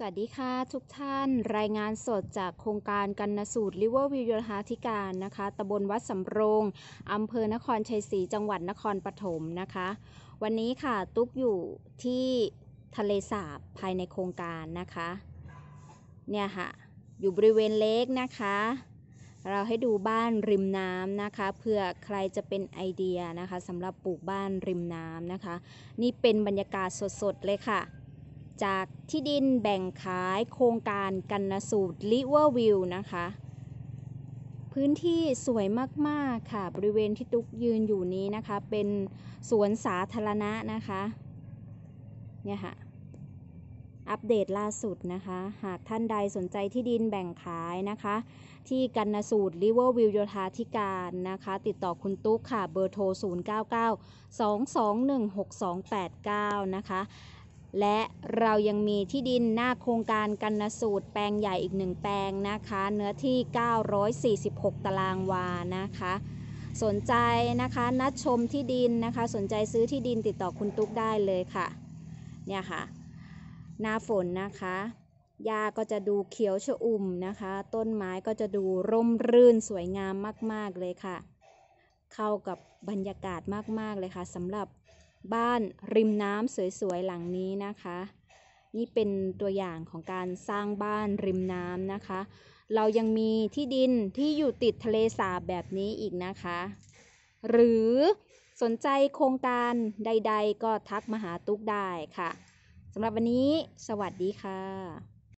สวัสดีค่ะ ทุกท่านรายงานสดจากโครงการกันนสูตรลิเวอร์วิวโยธาธิการนะคะตำบลวัดสำโรงอำเภอนครชัยศรีจังหวัดนครปฐมนะคะ วันนี้ค่ะตุ๊กอยู่ที่ทะเลสาบภายในโครงการนะคะเนี่ยค่ะอยู่บริเวณเล็กนะคะ เราให้ดูบ้านริมน้ำนะคะเพื่อใครจะเป็นไอเดียนะคะสำหรับปลูกบ้านริมน้ำนะคะ นี่เป็นบรรยากาศสดๆเลยค่ะจากที่ดินแบ่งขายโครงการกันนสูตรลิเวอร์วิวนะคะ พื้นที่สวยมาก ๆ ค่ะ บริเวณที่ตุ๊กยืนอยู่นี้นะคะ เป็นสวนสาธารณะนะคะ เนี่ยค่ะอัปเดตล่าสุดนะคะ หากท่านใดสนใจที่ดินแบ่งขายนะคะ ที่กันนสูตรลิเวอร์วิวโยธาธิการนะคะ ติดต่อคุณตุ๊กค่ะ เบอร์โทร 099 2216289 นะคะและเรายังมีที่ดินหน้าโครงการกันนสูตรแปลงใหญ่อีกหนึ่งแปลงนะคะ เนื้อที่ 946 ตารางวานะคะ สนใจนะคะนัดชมที่ดินนะคะสนใจซื้อที่ดินติดต่อคุณตุ๊กได้เลยค่ะ เนี่ยค่ะ หน้าฝนนะคะ หญ้าก็จะดูเขียวชอุ่มนะคะ ต้นไม้ก็จะดูร่มรื่นสวยงามมาก ๆเลยค่ะ เข้ากับบรรยากาศมากๆเลยค่ะสำหรับบ้านริมน้ำสวยๆ หลังนี้นะคะ นี่เป็นตัวอย่างของการสร้างบ้านริมน้ำนะคะ เรายังมีที่ดินที่อยู่ติดทะเลสาบแบบนี้อีกนะคะ หรือสนใจโครงการใดๆ ก็ทักมาหาตุ๊กได้ค่ะสำหรับวันนี้ สวัสดีค่ะ